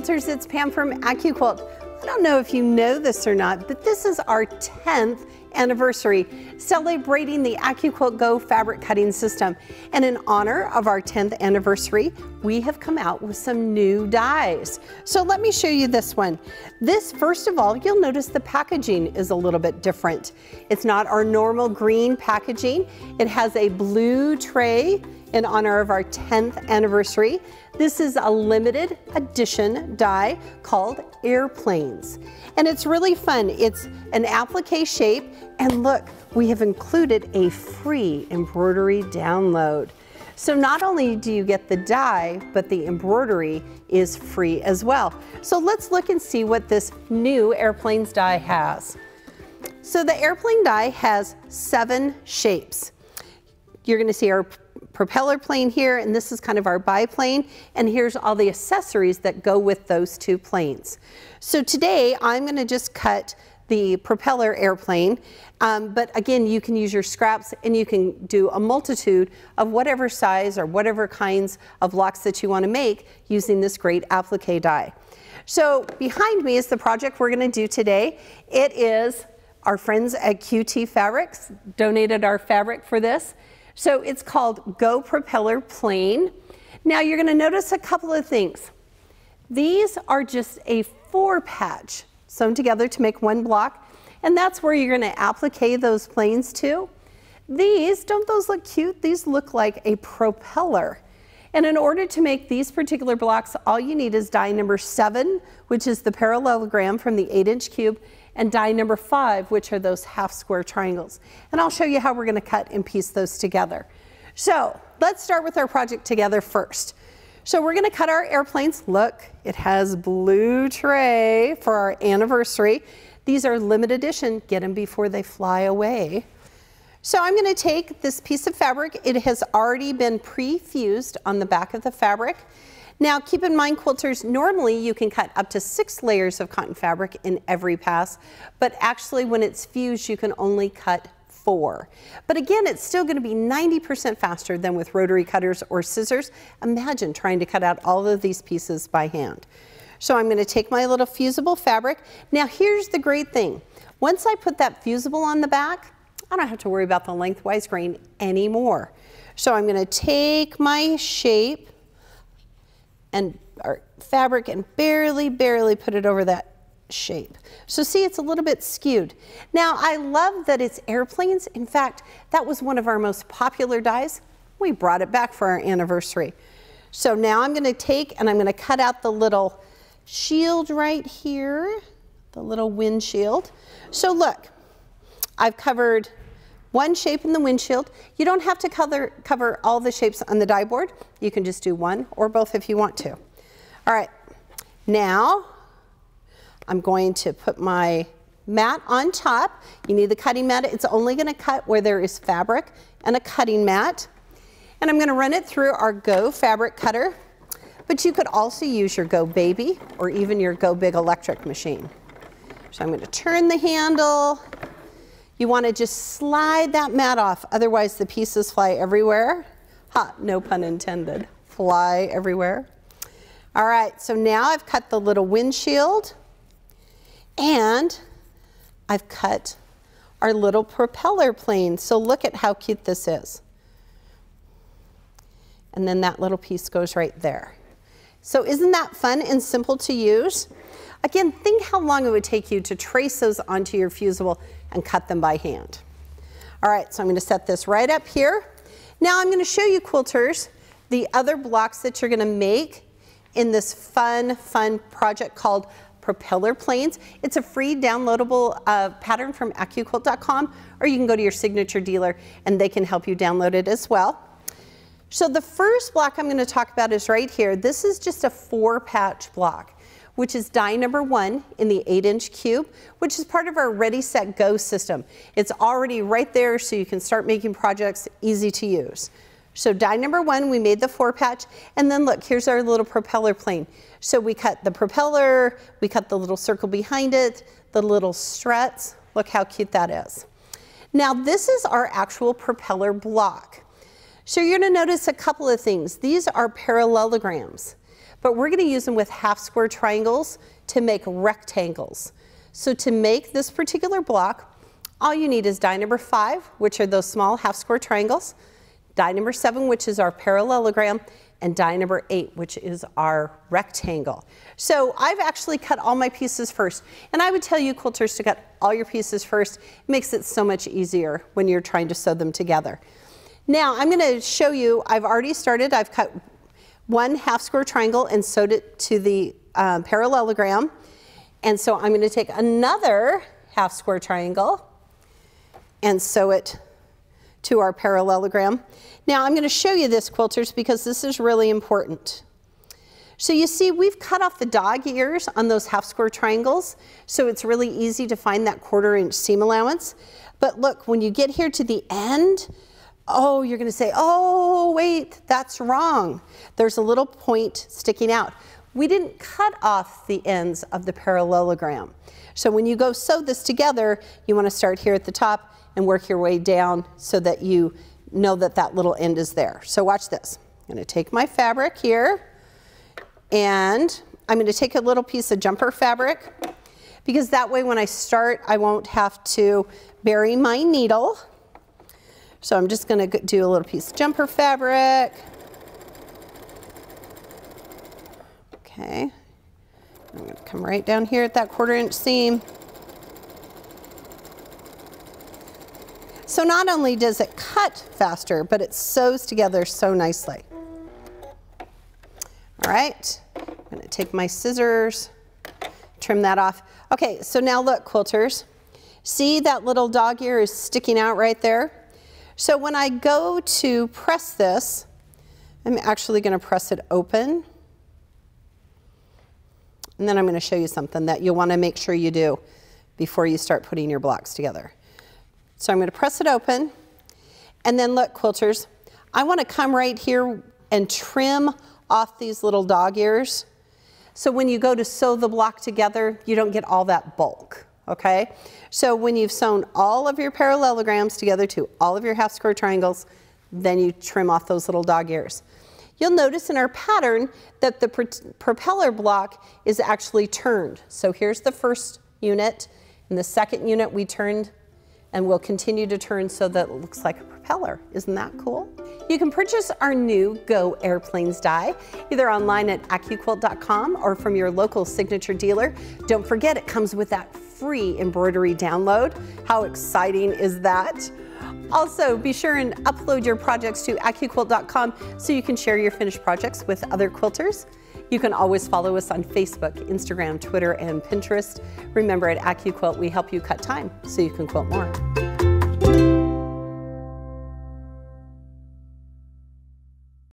quilters, it's Pam from AccuQuilt. I don't know if you know this or not, but this is our 10th anniversary celebrating the AccuQuilt Go fabric cutting system. And in honor of our 10th anniversary, we have come out with some new dies. So let me show you this one. This, first of all, you'll notice the packaging is a little bit different. It's not our normal green packaging. It has a blue tray in honor of our 10th anniversary. This is a limited edition die called Airplanes. And it's really fun. It's an applique shape and look, we have included a free embroidery download. So not only do you get the dye, but the embroidery is free as well. So let's look and see what this new airplane's dye has. So the airplane die has seven shapes. You're gonna see our propeller plane here, and this is kind of our biplane, and here's all the accessories that go with those two planes. So today, I'm gonna just cut the propeller airplane. Um, but again, you can use your scraps and you can do a multitude of whatever size or whatever kinds of locks that you want to make using this great applique die. So behind me is the project we're going to do today. It is our friends at QT Fabrics donated our fabric for this. So it's called Go Propeller Plane. Now you're going to notice a couple of things. These are just a four patch sewn together to make one block. And that's where you're going to applique those planes to. These, don't those look cute? These look like a propeller. And in order to make these particular blocks, all you need is die number seven, which is the parallelogram from the eight inch cube, and die number five, which are those half square triangles. And I'll show you how we're gonna cut and piece those together. So let's start with our project together first. So we're gonna cut our airplanes. Look, it has blue tray for our anniversary. These are limited edition, get them before they fly away. So I'm gonna take this piece of fabric. It has already been pre-fused on the back of the fabric. Now keep in mind quilters, normally you can cut up to six layers of cotton fabric in every pass, but actually when it's fused, you can only cut four. But again, it's still going to be 90% faster than with rotary cutters or scissors. Imagine trying to cut out all of these pieces by hand. So I'm going to take my little fusible fabric. Now here's the great thing. Once I put that fusible on the back, I don't have to worry about the lengthwise grain anymore. So I'm going to take my shape and fabric and barely, barely put it over that shape. So see, it's a little bit skewed. Now, I love that it's airplanes. In fact, that was one of our most popular dies. We brought it back for our anniversary. So now I'm gonna take and I'm gonna cut out the little shield right here, the little windshield. So look, I've covered one shape in the windshield. You don't have to cover, cover all the shapes on the die board. You can just do one or both if you want to. All right, now I'm going to put my mat on top. You need the cutting mat. It's only going to cut where there is fabric and a cutting mat. And I'm going to run it through our Go fabric cutter, but you could also use your Go Baby or even your Go Big electric machine. So I'm going to turn the handle. You want to just slide that mat off, otherwise the pieces fly everywhere. Ha, no pun intended, fly everywhere. All right, so now I've cut the little windshield. And I've cut our little propeller plane. So look at how cute this is. And then that little piece goes right there. So isn't that fun and simple to use? Again, think how long it would take you to trace those onto your fusible and cut them by hand. All right, so I'm gonna set this right up here. Now I'm gonna show you quilters the other blocks that you're gonna make in this fun, fun project called propeller planes. It's a free downloadable uh, pattern from AccuQuilt.com, or you can go to your signature dealer and they can help you download it as well. So the first block I'm going to talk about is right here. This is just a four patch block which is die number one in the eight inch cube, which is part of our Ready Set Go system. It's already right there so you can start making projects easy to use. So die number one, we made the four patch, and then look, here's our little propeller plane. So we cut the propeller, we cut the little circle behind it, the little struts. Look how cute that is. Now this is our actual propeller block. So you're gonna notice a couple of things. These are parallelograms, but we're gonna use them with half square triangles to make rectangles. So to make this particular block, all you need is die number five, which are those small half square triangles die number seven, which is our parallelogram, and die number eight, which is our rectangle. So I've actually cut all my pieces first, and I would tell you quilters to cut all your pieces first. It makes it so much easier when you're trying to sew them together. Now I'm gonna show you, I've already started, I've cut one half square triangle and sewed it to the um, parallelogram. And so I'm gonna take another half square triangle and sew it to our parallelogram. Now I'm going to show you this, quilters, because this is really important. So you see, we've cut off the dog ears on those half square triangles, so it's really easy to find that quarter inch seam allowance. But look, when you get here to the end, oh, you're gonna say, oh, wait, that's wrong. There's a little point sticking out we didn't cut off the ends of the parallelogram. So when you go sew this together, you want to start here at the top and work your way down so that you know that that little end is there. So watch this. I'm going to take my fabric here and I'm going to take a little piece of jumper fabric because that way when I start I won't have to bury my needle. So I'm just going to do a little piece of jumper fabric. Okay. I'm going to come right down here at that quarter inch seam. So not only does it cut faster, but it sews together so nicely. All right, I'm gonna take my scissors, trim that off. Okay, so now look, quilters. See that little dog ear is sticking out right there? So when I go to press this, I'm actually gonna press it open. And then I'm going to show you something that you'll want to make sure you do before you start putting your blocks together. So I'm going to press it open. And then look, quilters, I want to come right here and trim off these little dog ears. So when you go to sew the block together, you don't get all that bulk, okay? So when you've sewn all of your parallelograms together to all of your half square triangles, then you trim off those little dog ears. You'll notice in our pattern that the propeller block is actually turned. So here's the first unit. In the second unit, we turned and we'll continue to turn so that it looks like a propeller. Isn't that cool? You can purchase our new Go Airplanes die either online at AccuQuilt.com or from your local signature dealer. Don't forget, it comes with that free embroidery download. How exciting is that? Also, be sure and upload your projects to AccuQuilt.com so you can share your finished projects with other quilters. You can always follow us on Facebook, Instagram, Twitter, and Pinterest. Remember, at AccuQuilt, we help you cut time so you can quilt more.